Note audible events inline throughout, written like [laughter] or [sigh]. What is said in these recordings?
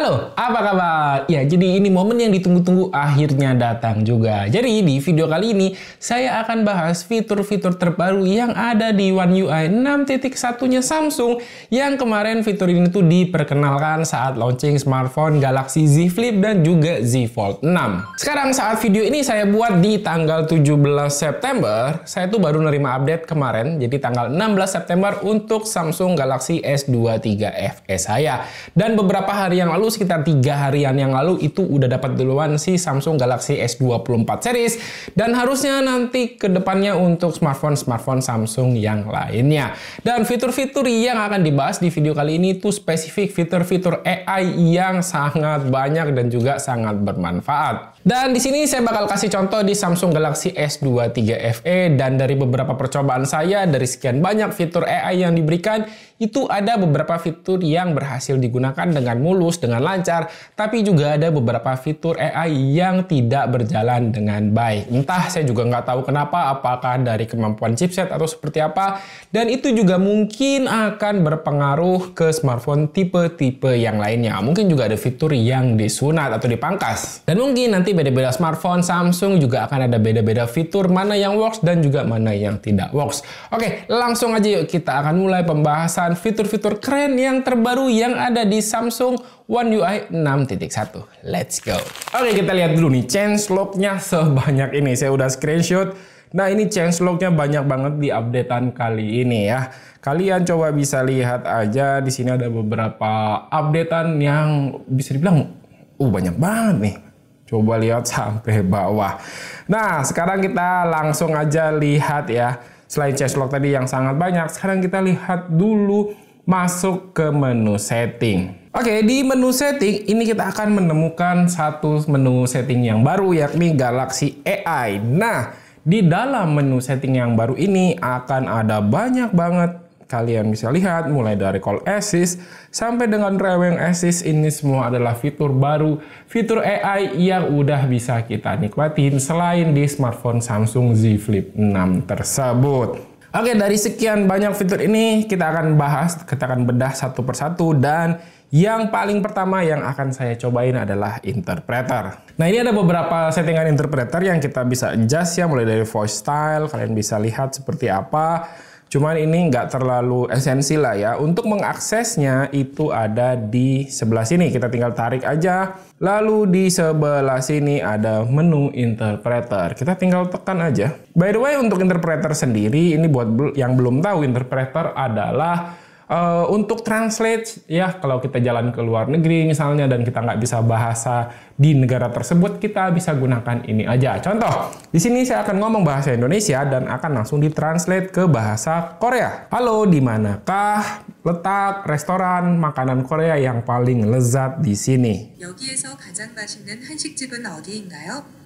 Halo, apa kabar? Ya, jadi ini momen yang ditunggu-tunggu akhirnya datang juga. Jadi, di video kali ini, saya akan bahas fitur-fitur terbaru yang ada di One UI 6.1-nya Samsung yang kemarin fitur ini tuh diperkenalkan saat launching smartphone Galaxy Z Flip dan juga Z Fold 6. Sekarang saat video ini saya buat di tanggal 17 September, saya tuh baru nerima update kemarin, jadi tanggal 16 September untuk Samsung Galaxy S23 FE saya. Dan beberapa hari yang lalu sekitar tiga harian yang lalu itu udah dapat duluan si Samsung Galaxy S24 series dan harusnya nanti ke depannya untuk smartphone-smartphone Samsung yang lainnya. Dan fitur-fitur yang akan dibahas di video kali ini itu spesifik fitur-fitur AI yang sangat banyak dan juga sangat bermanfaat. Dan di sini saya bakal kasih contoh di Samsung Galaxy S23 FE dan dari beberapa percobaan saya dari sekian banyak fitur AI yang diberikan itu ada beberapa fitur yang berhasil digunakan dengan mulus dengan lancar tapi juga ada beberapa fitur AI yang tidak berjalan dengan baik. Entah saya juga nggak tahu kenapa apakah dari kemampuan chipset atau seperti apa dan itu juga mungkin akan berpengaruh ke smartphone tipe-tipe yang lainnya. Mungkin juga ada fitur yang disunat atau dipangkas. Dan mungkin nanti nanti beda-beda smartphone Samsung juga akan ada beda-beda fitur mana yang works dan juga mana yang tidak works. Oke, langsung aja yuk kita akan mulai pembahasan fitur-fitur keren yang terbaru yang ada di Samsung One UI 6.1. Let's go. Oke, kita lihat dulu nih change log-nya sebanyak ini. Saya udah screenshot. Nah, ini change log-nya banyak banget di updatean kali ini ya. Kalian coba bisa lihat aja di sini ada beberapa updatean yang bisa dibilang uh banyak banget nih Coba lihat sampai bawah. Nah, sekarang kita langsung aja lihat ya. Selain lock tadi yang sangat banyak, sekarang kita lihat dulu masuk ke menu setting. Oke, di menu setting ini kita akan menemukan satu menu setting yang baru yakni Galaxy AI. Nah, di dalam menu setting yang baru ini akan ada banyak banget kalian bisa lihat mulai dari call assist sampai dengan driving assist ini semua adalah fitur baru, fitur AI yang udah bisa kita nikmatin selain di smartphone Samsung Z Flip 6 tersebut. Oke, dari sekian banyak fitur ini kita akan bahas, kita akan bedah satu persatu dan yang paling pertama yang akan saya cobain adalah interpreter. Nah ini ada beberapa settingan interpreter yang kita bisa adjust ya, mulai dari voice style, kalian bisa lihat seperti apa. Cuman ini nggak terlalu esensi lah ya. Untuk mengaksesnya itu ada di sebelah sini. Kita tinggal tarik aja. Lalu di sebelah sini ada menu interpreter. Kita tinggal tekan aja. By the way, untuk interpreter sendiri, ini buat yang belum tahu, interpreter adalah uh, untuk translate ya kalau kita jalan ke luar negeri misalnya dan kita nggak bisa bahasa di negara tersebut kita bisa gunakan ini aja. Contoh, di sini saya akan ngomong bahasa Indonesia dan akan langsung ditranslate ke bahasa Korea. Halo, di manakah? letak restoran makanan Korea yang paling lezat di sini. Oke,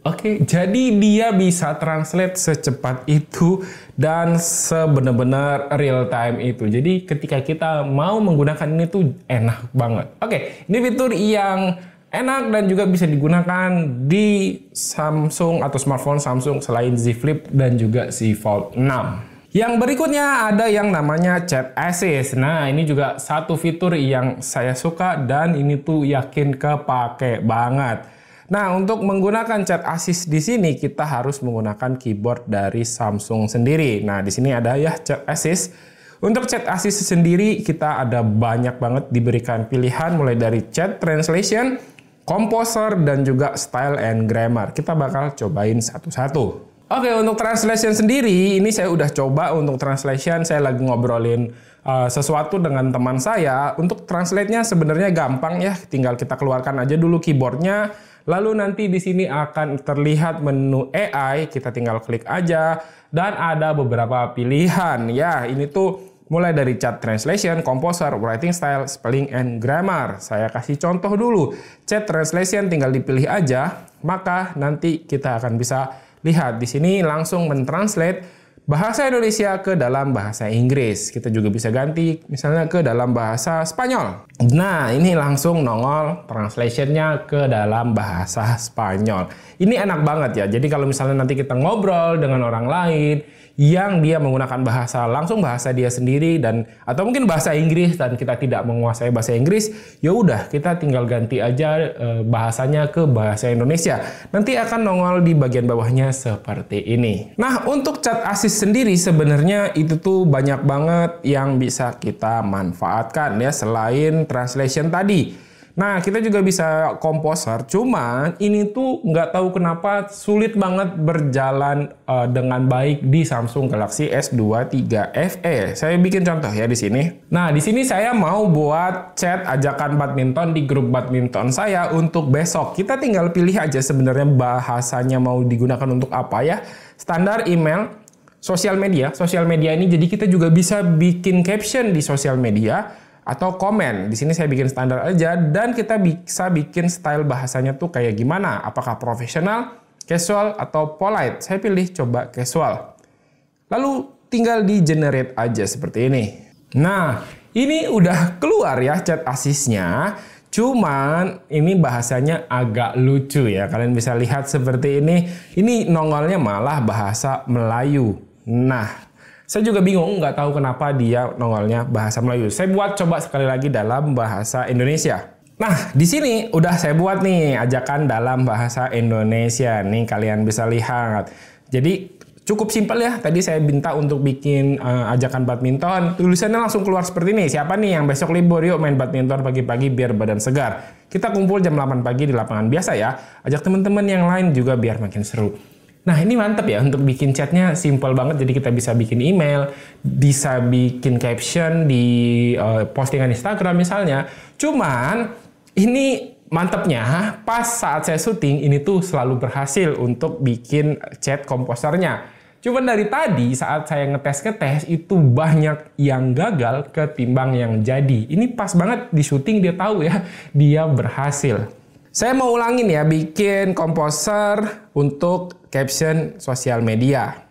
okay, jadi dia bisa translate secepat itu dan sebenar-benar real time itu. Jadi ketika kita mau menggunakan ini tuh enak banget. Oke, okay, ini fitur yang enak dan juga bisa digunakan di Samsung atau smartphone Samsung selain Z Flip dan juga Z Fold 6. Yang berikutnya ada yang namanya chat assist. Nah, ini juga satu fitur yang saya suka dan ini tuh yakin kepake banget. Nah, untuk menggunakan chat assist di sini kita harus menggunakan keyboard dari Samsung sendiri. Nah, di sini ada ya chat assist. Untuk chat assist sendiri kita ada banyak banget diberikan pilihan mulai dari chat translation, composer dan juga style and grammar. Kita bakal cobain satu-satu. Oke, okay, untuk translation sendiri, ini saya udah coba untuk translation. Saya lagi ngobrolin uh, sesuatu dengan teman saya. Untuk translate-nya sebenarnya gampang ya, tinggal kita keluarkan aja dulu keyboardnya. Lalu nanti di sini akan terlihat menu AI, kita tinggal klik aja. Dan ada beberapa pilihan ya, ini tuh mulai dari chat translation, composer, writing style, spelling, and grammar. Saya kasih contoh dulu, chat translation tinggal dipilih aja, maka nanti kita akan bisa Lihat di sini langsung mentranslate bahasa Indonesia ke dalam bahasa Inggris. Kita juga bisa ganti misalnya ke dalam bahasa Spanyol. Nah, ini langsung nongol translationnya ke dalam bahasa Spanyol. Ini enak banget ya. Jadi kalau misalnya nanti kita ngobrol dengan orang lain, yang dia menggunakan bahasa langsung bahasa dia sendiri dan atau mungkin bahasa Inggris dan kita tidak menguasai bahasa Inggris, ya udah kita tinggal ganti aja e, bahasanya ke bahasa Indonesia. Nanti akan nongol di bagian bawahnya seperti ini. Nah, untuk chat assist sendiri sebenarnya itu tuh banyak banget yang bisa kita manfaatkan ya selain translation tadi. Nah, kita juga bisa komposer, cuman ini tuh nggak tahu kenapa sulit banget berjalan uh, dengan baik di Samsung Galaxy S23 FE. Saya bikin contoh ya di sini. Nah, di sini saya mau buat chat ajakan badminton di grup badminton saya untuk besok. Kita tinggal pilih aja sebenarnya bahasanya mau digunakan untuk apa ya. Standar email, sosial media. Sosial media ini jadi kita juga bisa bikin caption di sosial media atau komen. Di sini saya bikin standar aja dan kita bisa bikin style bahasanya tuh kayak gimana? Apakah profesional, casual atau polite? Saya pilih coba casual. Lalu tinggal di generate aja seperti ini. Nah, ini udah keluar ya chat asisnya. Cuman ini bahasanya agak lucu ya. Kalian bisa lihat seperti ini. Ini nongolnya malah bahasa Melayu. Nah, saya juga bingung nggak tahu kenapa dia nongolnya bahasa Melayu. Saya buat coba sekali lagi dalam bahasa Indonesia. Nah, di sini udah saya buat nih ajakan dalam bahasa Indonesia. Nih kalian bisa lihat. Jadi cukup simpel ya. Tadi saya minta untuk bikin uh, ajakan badminton. Tulisannya langsung keluar seperti ini. Siapa nih yang besok libur yuk main badminton pagi-pagi biar badan segar. Kita kumpul jam 8 pagi di lapangan biasa ya. Ajak teman-teman yang lain juga biar makin seru. Nah ini mantep ya untuk bikin chatnya simple banget jadi kita bisa bikin email, bisa bikin caption di uh, postingan Instagram misalnya. Cuman ini mantepnya pas saat saya syuting ini tuh selalu berhasil untuk bikin chat komposernya. Cuman dari tadi saat saya ngetes-ngetes itu banyak yang gagal ketimbang yang jadi. Ini pas banget di syuting dia tahu ya dia berhasil. Saya mau ulangin ya bikin komposer untuk caption sosial media.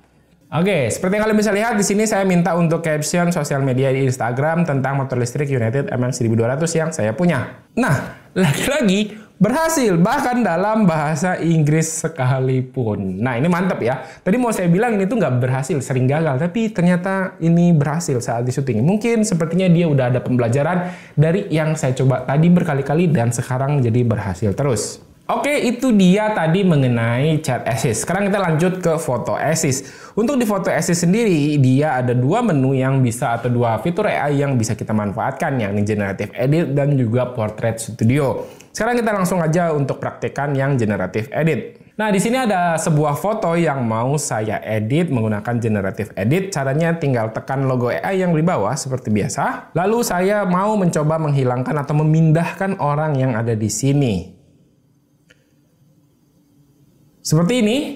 Oke, seperti yang kalian bisa lihat di sini saya minta untuk caption sosial media di Instagram tentang motor listrik United MM1200 yang saya punya. Nah, lagi-lagi berhasil bahkan dalam bahasa Inggris sekalipun. Nah, ini mantep ya. Tadi mau saya bilang ini tuh nggak berhasil, sering gagal, tapi ternyata ini berhasil saat di syuting. Mungkin sepertinya dia udah ada pembelajaran dari yang saya coba tadi berkali-kali dan sekarang jadi berhasil terus. Oke, itu dia tadi mengenai chat assist. Sekarang kita lanjut ke foto assist. Untuk di foto assist sendiri, dia ada dua menu yang bisa atau dua fitur AI yang bisa kita manfaatkan, yakni generative edit dan juga portrait studio. Sekarang kita langsung aja untuk praktekan yang generative edit. Nah, di sini ada sebuah foto yang mau saya edit menggunakan generative edit. Caranya tinggal tekan logo AI yang di bawah seperti biasa. Lalu saya mau mencoba menghilangkan atau memindahkan orang yang ada di sini. Seperti ini,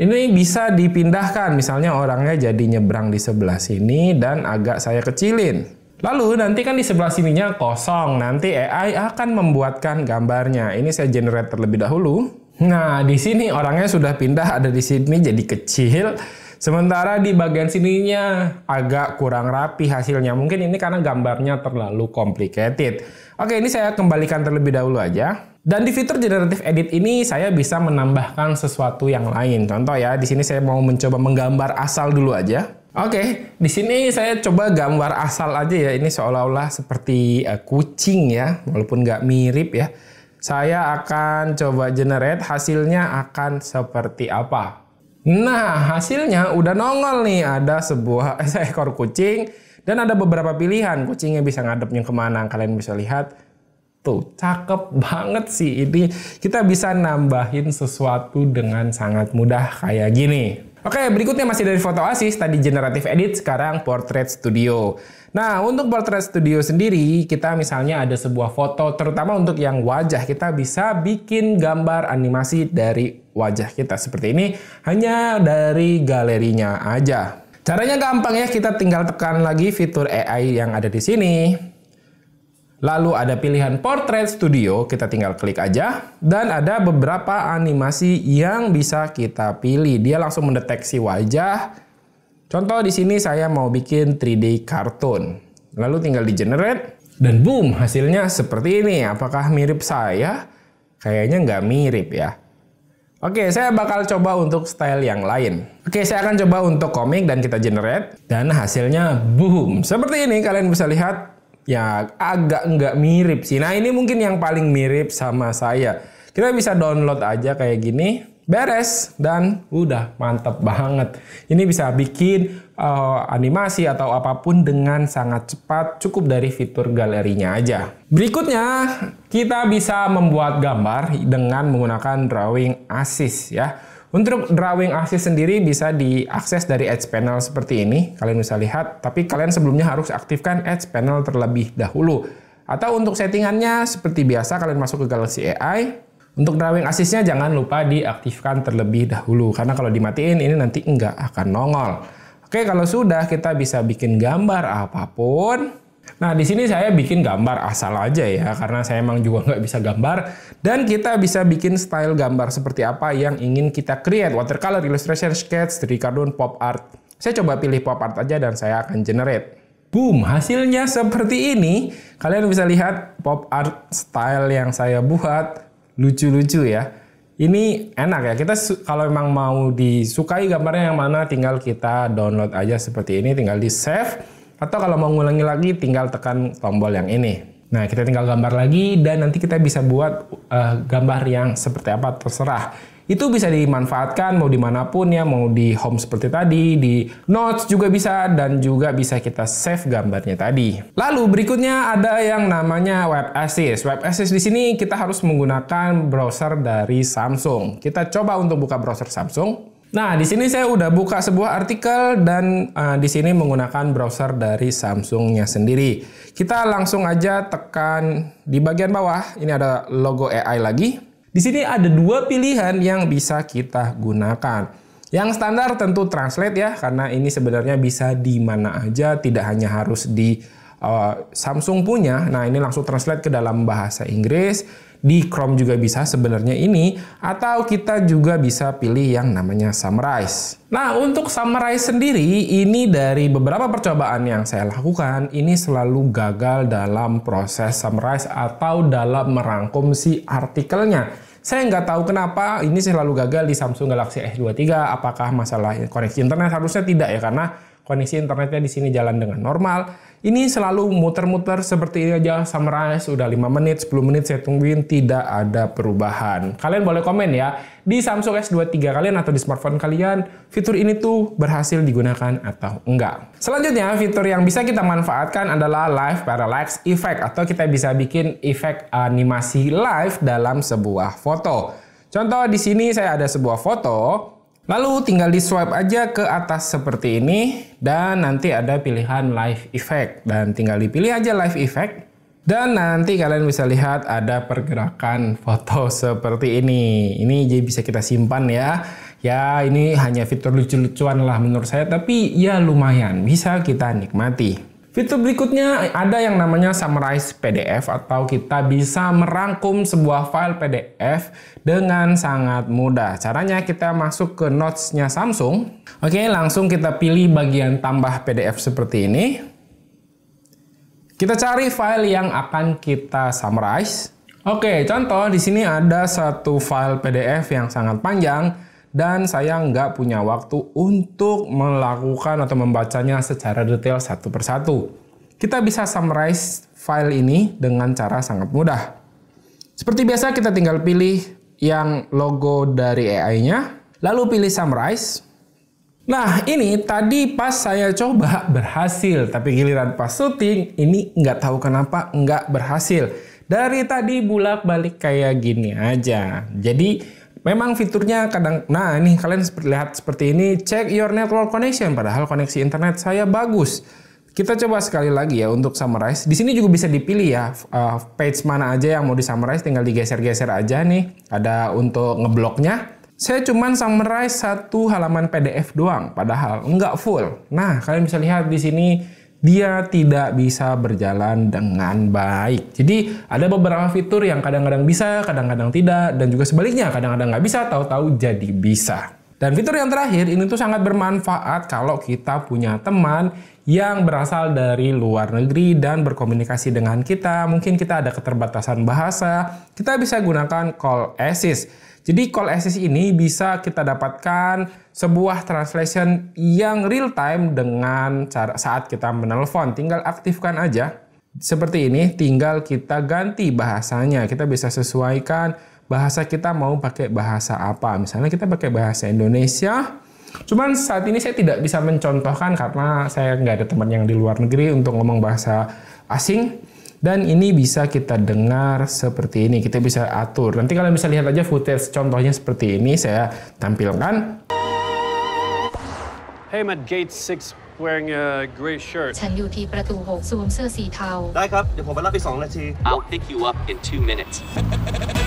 ini bisa dipindahkan, misalnya orangnya jadi nyebrang di sebelah sini dan agak saya kecilin. Lalu nanti kan di sebelah sininya kosong, nanti AI akan membuatkan gambarnya. Ini saya generate terlebih dahulu. Nah, di sini orangnya sudah pindah ada di sini jadi kecil. Sementara di bagian sininya agak kurang rapi hasilnya. Mungkin ini karena gambarnya terlalu complicated. Oke, ini saya kembalikan terlebih dahulu aja. Dan di fitur generatif edit ini saya bisa menambahkan sesuatu yang lain. Contoh ya, di sini saya mau mencoba menggambar asal dulu aja. Oke, di sini saya coba gambar asal aja ya. Ini seolah-olah seperti uh, kucing ya, walaupun nggak mirip ya. Saya akan coba generate, hasilnya akan seperti apa. Nah, hasilnya udah nongol nih. Ada sebuah [laughs] seekor kucing dan ada beberapa pilihan. Kucingnya bisa ngadepnya kemana, kalian bisa lihat Tuh, cakep banget sih ini. Kita bisa nambahin sesuatu dengan sangat mudah kayak gini. Oke, berikutnya masih dari foto asis, tadi generatif edit, sekarang portrait studio. Nah, untuk portrait studio sendiri, kita misalnya ada sebuah foto, terutama untuk yang wajah, kita bisa bikin gambar animasi dari wajah kita seperti ini, hanya dari galerinya aja. Caranya gampang ya, kita tinggal tekan lagi fitur AI yang ada di sini. Lalu ada pilihan Portrait Studio, kita tinggal klik aja. Dan ada beberapa animasi yang bisa kita pilih. Dia langsung mendeteksi wajah. Contoh di sini saya mau bikin 3D kartun. Lalu tinggal di generate. Dan boom, hasilnya seperti ini. Apakah mirip saya? Kayaknya nggak mirip ya. Oke, saya bakal coba untuk style yang lain. Oke, saya akan coba untuk komik dan kita generate. Dan hasilnya boom. Seperti ini, kalian bisa lihat ya agak nggak mirip sih. Nah ini mungkin yang paling mirip sama saya. Kita bisa download aja kayak gini, beres dan udah mantep banget. Ini bisa bikin uh, animasi atau apapun dengan sangat cepat, cukup dari fitur galerinya aja. Berikutnya kita bisa membuat gambar dengan menggunakan drawing assist ya. Untuk drawing axis sendiri bisa diakses dari Edge Panel seperti ini. Kalian bisa lihat, tapi kalian sebelumnya harus aktifkan Edge Panel terlebih dahulu. Atau untuk settingannya seperti biasa kalian masuk ke Galaxy AI. Untuk drawing axisnya jangan lupa diaktifkan terlebih dahulu karena kalau dimatiin ini nanti nggak akan nongol. Oke, kalau sudah kita bisa bikin gambar apapun. Nah, di sini saya bikin gambar asal aja ya, karena saya emang juga nggak bisa gambar. Dan kita bisa bikin style gambar seperti apa yang ingin kita create. Watercolor, illustration, sketch, 3D cartoon, pop art. Saya coba pilih pop art aja dan saya akan generate. Boom, hasilnya seperti ini. Kalian bisa lihat pop art style yang saya buat. Lucu-lucu ya. Ini enak ya, kita kalau memang mau disukai gambarnya yang mana tinggal kita download aja seperti ini, tinggal di save atau kalau mau ngulangi lagi tinggal tekan tombol yang ini. Nah, kita tinggal gambar lagi dan nanti kita bisa buat uh, gambar yang seperti apa terserah. Itu bisa dimanfaatkan mau dimanapun ya, mau di home seperti tadi, di notes juga bisa dan juga bisa kita save gambarnya tadi. Lalu berikutnya ada yang namanya Web Assist. Web Assist di sini kita harus menggunakan browser dari Samsung. Kita coba untuk buka browser Samsung. Nah, di sini saya udah buka sebuah artikel dan uh, di sini menggunakan browser dari Samsungnya sendiri. Kita langsung aja tekan di bagian bawah, ini ada logo AI lagi. Di sini ada dua pilihan yang bisa kita gunakan. Yang standar tentu translate ya, karena ini sebenarnya bisa di mana aja, tidak hanya harus di uh, Samsung punya. Nah, ini langsung translate ke dalam bahasa Inggris di Chrome juga bisa sebenarnya ini, atau kita juga bisa pilih yang namanya Summarize. Nah, untuk Summarize sendiri, ini dari beberapa percobaan yang saya lakukan, ini selalu gagal dalam proses Summarize atau dalam merangkum si artikelnya. Saya nggak tahu kenapa ini selalu gagal di Samsung Galaxy S23. Apakah masalah koneksi internet? Harusnya tidak ya, karena koneksi internetnya di sini jalan dengan normal. Ini selalu muter-muter seperti ini aja summarize udah 5 menit, 10 menit saya tungguin tidak ada perubahan. Kalian boleh komen ya di Samsung S23 kalian atau di smartphone kalian fitur ini tuh berhasil digunakan atau enggak. Selanjutnya fitur yang bisa kita manfaatkan adalah live parallax effect atau kita bisa bikin efek animasi live dalam sebuah foto. Contoh di sini saya ada sebuah foto Lalu tinggal di swipe aja ke atas seperti ini dan nanti ada pilihan live effect dan tinggal dipilih aja live effect dan nanti kalian bisa lihat ada pergerakan foto [laughs] seperti ini. Ini jadi bisa kita simpan ya. Ya ini hanya fitur lucu-lucuan lah menurut saya tapi ya lumayan bisa kita nikmati. Fitur berikutnya ada yang namanya summarize PDF atau kita bisa merangkum sebuah file PDF dengan sangat mudah. Caranya kita masuk ke notes-nya Samsung. Oke, langsung kita pilih bagian tambah PDF seperti ini. Kita cari file yang akan kita summarize. Oke, contoh di sini ada satu file PDF yang sangat panjang dan saya nggak punya waktu untuk melakukan atau membacanya secara detail satu persatu. Kita bisa summarize file ini dengan cara sangat mudah. Seperti biasa kita tinggal pilih yang logo dari AI-nya, lalu pilih summarize. Nah ini tadi pas saya coba berhasil, tapi giliran pas syuting ini nggak tahu kenapa nggak berhasil. Dari tadi bulak balik kayak gini aja. Jadi Memang fiturnya kadang, nah ini kalian lihat seperti ini, check your network connection, padahal koneksi internet saya bagus. Kita coba sekali lagi ya untuk summarize. Di sini juga bisa dipilih ya eh, page mana aja yang mau di summarize, tinggal digeser-geser aja nih. Ada untuk ngebloknya. Saya cuman summarize satu halaman PDF doang, padahal nggak full. Nah kalian bisa lihat di sini dia tidak bisa berjalan dengan baik. Jadi ada beberapa fitur yang kadang-kadang bisa, kadang-kadang tidak, dan juga sebaliknya kadang-kadang nggak bisa, tahu-tahu jadi bisa. Dan fitur yang terakhir ini tuh sangat bermanfaat kalau kita punya teman yang berasal dari luar negeri dan berkomunikasi dengan kita. Mungkin kita ada keterbatasan bahasa, kita bisa gunakan call assist. Jadi call assist ini bisa kita dapatkan sebuah translation yang real time dengan cara saat kita menelpon. Tinggal aktifkan aja. Seperti ini, tinggal kita ganti bahasanya. Kita bisa sesuaikan bahasa kita mau pakai bahasa apa. Misalnya kita pakai bahasa Indonesia, Cuman saat ini saya tidak bisa mencontohkan karena saya nggak ada teman yang di luar negeri untuk ngomong bahasa asing. Dan ini bisa kita dengar seperti ini, kita bisa atur. Nanti kalian bisa lihat aja footage contohnya seperti ini, saya tampilkan. Hey, I'm at gate 6 wearing a gray shirt. ฉันอยู่ที่ประตู6สวมเสื้อสีเทา 2นาที I'll pick you up in 2 minutes. [laughs]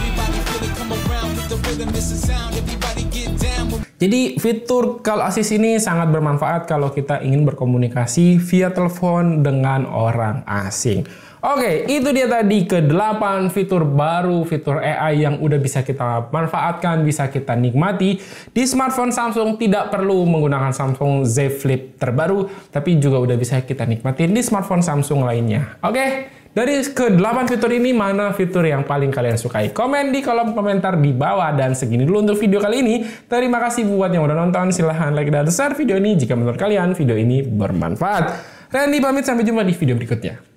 Jadi fitur call assist ini sangat bermanfaat kalau kita ingin berkomunikasi via telepon dengan orang asing. Oke, itu dia tadi ke-8 fitur baru, fitur AI yang udah bisa kita manfaatkan, bisa kita nikmati. Di smartphone Samsung tidak perlu menggunakan Samsung Z Flip terbaru, tapi juga udah bisa kita nikmatin di smartphone Samsung lainnya. Oke, dari ke-8 fitur ini, mana fitur yang paling kalian sukai? Komen di kolom komentar di bawah. Dan segini dulu untuk video kali ini. Terima kasih buat yang udah nonton. Silahkan like dan share video ini jika menurut kalian video ini bermanfaat. Randy pamit, sampai jumpa di video berikutnya.